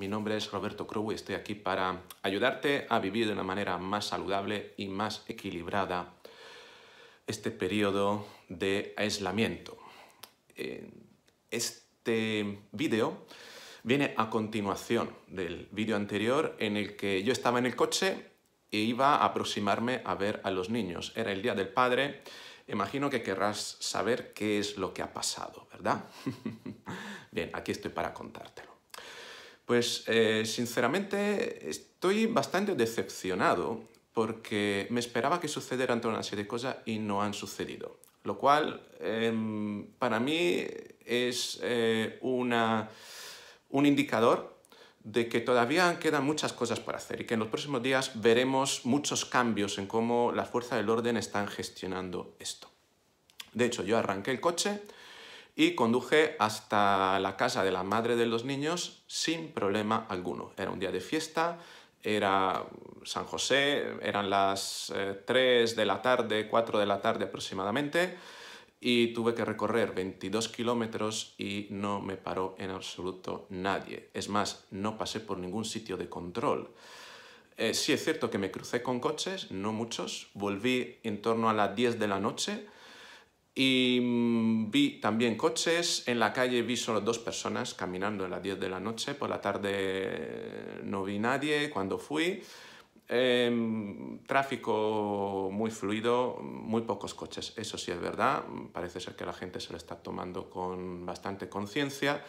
Mi nombre es Roberto Crow y estoy aquí para ayudarte a vivir de una manera más saludable y más equilibrada este periodo de aislamiento. Eh, este vídeo viene a continuación del vídeo anterior en el que yo estaba en el coche e iba a aproximarme a ver a los niños. Era el Día del Padre. Imagino que querrás saber qué es lo que ha pasado, ¿verdad? Bien, aquí estoy para contártelo. Pues eh, sinceramente estoy bastante decepcionado porque me esperaba que sucederan toda una serie de cosas y no han sucedido. Lo cual em, para mí es eh, un indicador de que todavía quedan muchas cosas por hacer y que en los próximos días veremos muchos cambios en cómo las fuerzas del orden están gestionando esto. De hecho, yo arranqué el coche y conduje hasta la casa de la madre de los niños sin problema alguno. Era un día de fiesta, era San José, eran las 3 eh, de la tarde, 4 de la tarde aproximadamente, y tuve que recorrer 22 kilómetros y no me paró en absoluto nadie. Es más, no pasé por ningún sitio de control. Eh, sí es cierto que me crucé con coches, no muchos, volví en torno a las 10 de la noche y mm, vi también coches, en la calle vi solo dos personas caminando a las 10 de la noche, por la tarde eh, no vi nadie cuando fui. Em, tráfico muy fluido, muy pocos coches, eso sí es verdad, parece ser que la gente se lo está tomando con bastante conciencia,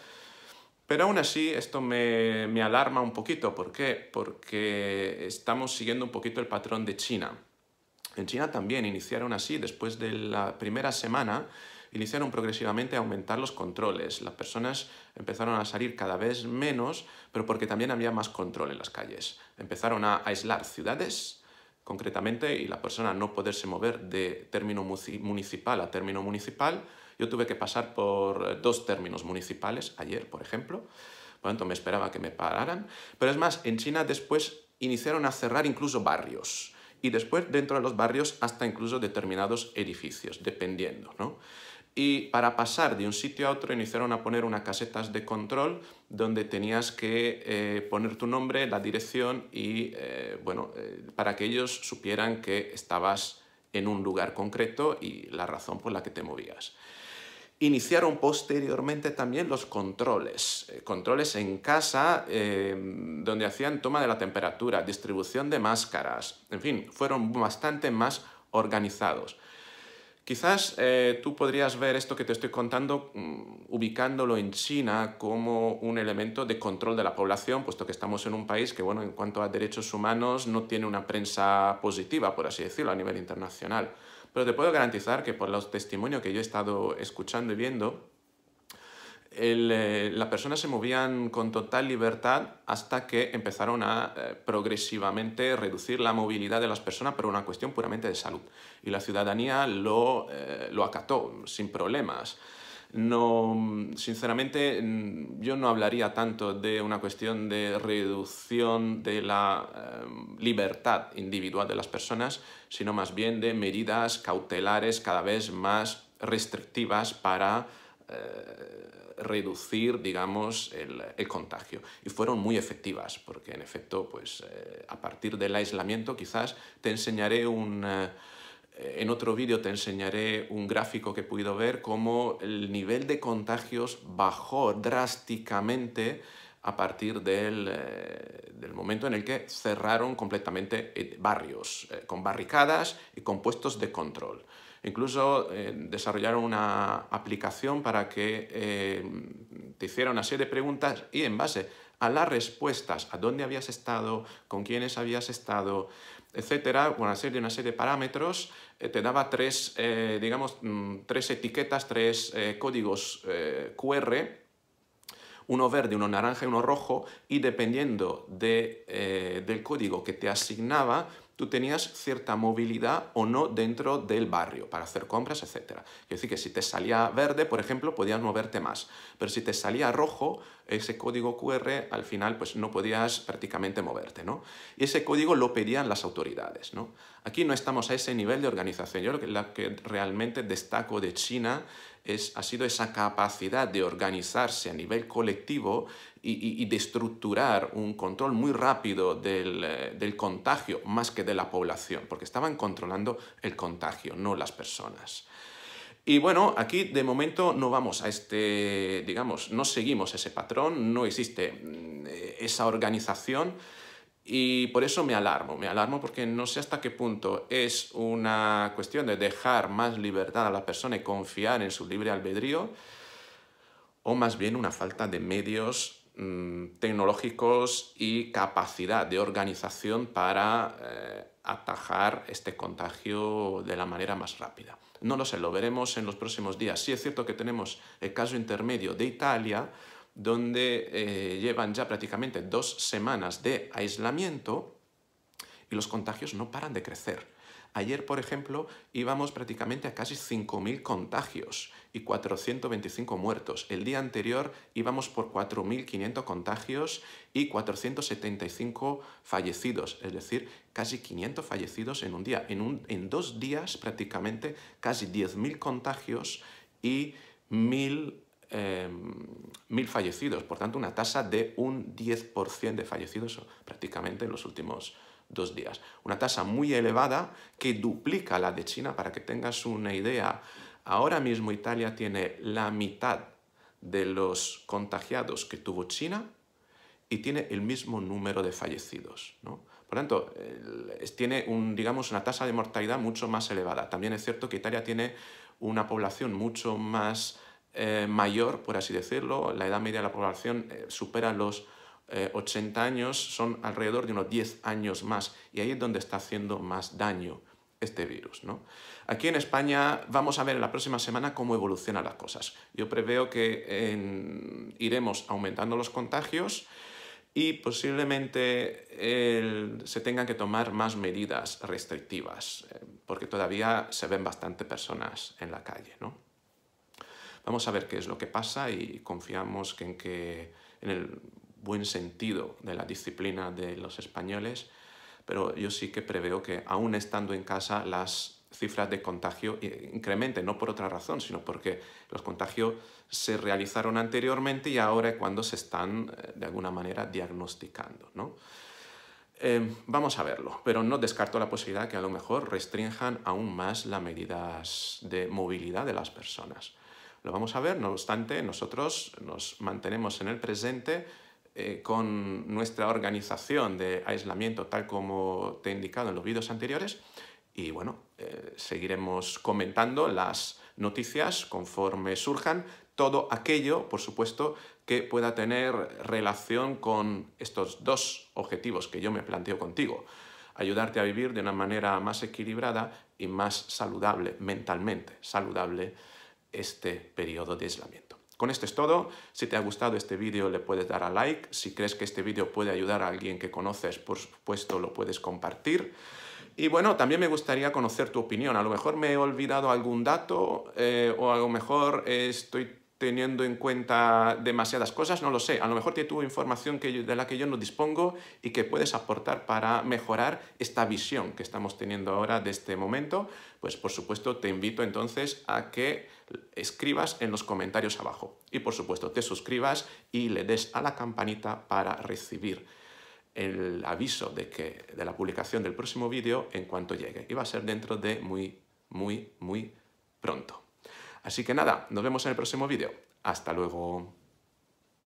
pero aún así esto me, me, alarma un poquito, ¿por qué? Porque estamos siguiendo un poquito el patrón de China. En China también iniciaron así, después de la primera semana iniciaron progresivamente a aumentar los controles. Las personas empezaron a salir cada vez menos, pero porque también había más control en las calles. Empezaron a aislar ciudades concretamente y la persona no poderse mover de término municipal a término municipal. Yo tuve que pasar por eh, dos términos municipales ayer, por ejemplo. Por lo tanto, me esperaba que me pararan. Pero es más, en China después iniciaron a cerrar incluso barrios y después dentro de los barrios hasta incluso determinados edificios, dependiendo. ¿no? y para pasar de un sitio a otro iniciaron a poner unas casetas de control donde tenías que eh, poner tu nombre, la dirección y, eh, bueno, eh, para que ellos supieran que estabas en un lugar concreto y la razón por la que te movías. Iniciaron posteriormente también los controles, controles en casa em, donde hacían toma de la temperatura, distribución de máscaras, en fin, fueron bastante más organizados. Quizás eh, tú podrías ver esto que te estoy contando mm, ubicándolo en China como un elemento de control de la población, puesto que estamos en un país que, bueno, en cuanto a derechos humanos no tiene una prensa positiva, por así decirlo, a nivel internacional. Pero te puedo garantizar que por los testimonios que yo he estado escuchando y viendo, eh, las personas se movían con total libertad hasta que empezaron a eh, progresivamente reducir la movilidad de las personas por una cuestión puramente de salud. Y la ciudadanía lo, eh, lo acató sin problemas. No, sinceramente, mm, yo no hablaría tanto de una cuestión de reducción de la libertad individual de las personas, sino más bien de medidas cautelares cada vez más restrictivas para eh, reducir, digamos, el, contagio. Y fueron muy efectivas, porque en efecto, pues eh, a partir del aislamiento quizás te enseñaré un... Eh, en otro vídeo te enseñaré un gráfico que he podido ver cómo el nivel de contagios bajó drásticamente a partir del, momento en el que cerraron completamente barrios, con barricadas y con puestos de control. Incluso eh, desarrollaron una aplicación para que eh, te hiciera una serie de preguntas y en base a las respuestas, a dónde habías estado, con quiénes habías estado, etcétera, una serie, una serie de parámetros, eh, te daba tres, digamos, mm, tres etiquetas, tres códigos QR, uno verde, uno naranja y uno rojo, y dependiendo de, del código que te asignaba, tú tenías cierta movilidad o no dentro del barrio para hacer compras, etc. Es decir, que si te salía verde, por ejemplo, podías moverte más, pero si te salía rojo, ese código QR al final pues no podías prácticamente moverte, ¿no? Y ese código lo pedían las autoridades, ¿no? Aquí no estamos a ese nivel de organización. Yo lo que, que realmente destaco de China es, ha sido esa capacidad de organizarse a nivel colectivo y, y, de estructurar un control muy rápido del, eh, del contagio más que de la población, porque estaban controlando el contagio, no las personas. Y bueno, aquí de momento no vamos a este, digamos, no seguimos ese patrón, no existe mm, eh, esa organización y por eso me alarmo, me alarmo porque no sé hasta qué punto es una cuestión de dejar más libertad a la persona y confiar en su libre albedrío o más bien una falta de medios Mm, tecnológicos y capacidad de organización para eh, atajar este contagio de la manera más rápida. No lo sé, lo veremos en los próximos días. Sí es cierto que tenemos el caso intermedio de Italia, donde eh, llevan ya prácticamente dos semanas de aislamiento y los contagios no paran de crecer. Ayer, por ejemplo, íbamos prácticamente a casi 5.000 contagios y 425 muertos. El día anterior íbamos por 4.500 contagios y 475 fallecidos, es decir, casi 500 fallecidos en un día. En, dos días prácticamente casi 10.000 contagios y 1.000 em, fallecidos, por tanto una tasa de un 10% de fallecidos prácticamente en los últimos dos días. Una tasa muy elevada que duplica la de China. Para que tengas una idea, ahora mismo Italia tiene la mitad de los contagiados que tuvo China y tiene el mismo número de fallecidos. ¿no? Por tanto, eh, tiene digamos, una tasa de mortalidad mucho más elevada. También es cierto que Italia tiene una población mucho más eh, mayor, por así decirlo. La edad media de la población eh, supera los 80 eh, años son alrededor de unos 10 años más y ahí es donde está haciendo más daño este virus. Aquí en España vamos a ver en la próxima semana cómo evolucionan las cosas. Yo preveo que iremos aumentando los contagios y posiblemente se tengan que tomar más medidas restrictivas, eh, porque todavía se ven bastante personas en la calle. Vamos a ver qué es lo que pasa y confiamos en que en el, buen sentido de la disciplina de los españoles, pero yo sí que preveo que aún estando en casa las cifras de contagio incrementen, no por otra razón, sino porque los contagios se realizaron anteriormente y ahora cuando se están eh, de alguna manera diagnosticando. Eh, vamos a verlo, pero no descarto la posibilidad que a lo mejor restrinjan aún más las medidas de movilidad de las personas. Lo vamos a ver, no obstante, nosotros nos mantenemos en el presente eh, con nuestra organización de aislamiento tal como te he indicado en los vídeos anteriores y bueno, eh, seguiremos comentando las noticias conforme surjan, todo aquello, por supuesto, que pueda tener relación con estos dos objetivos que yo me planteo contigo. Ayudarte a vivir de una manera más equilibrada y más saludable, mentalmente saludable, este periodo de aislamiento. Con esto es todo. Si te ha gustado este vídeo le puedes dar a like. Si crees que este vídeo puede ayudar a alguien que conoces, por supuesto lo puedes compartir. Y bueno, también me gustaría conocer tu opinión. A lo mejor me he olvidado algún dato eh, o a lo mejor estoy teniendo en cuenta demasiadas cosas, no lo sé. A lo mejor te tuvo información que de la que yo no dispongo y que puedes aportar para mejorar esta visión que estamos teniendo ahora de este momento, pues por supuesto te invito entonces a que escribas en los comentarios abajo. Y por supuesto te suscribas y le des a la campanita para recibir el aviso de, que, de la publicación del próximo vídeo en cuanto llegue. Y va a ser dentro de muy, muy, muy pronto. Así que nada, nos vemos en el próximo vídeo. Hasta luego.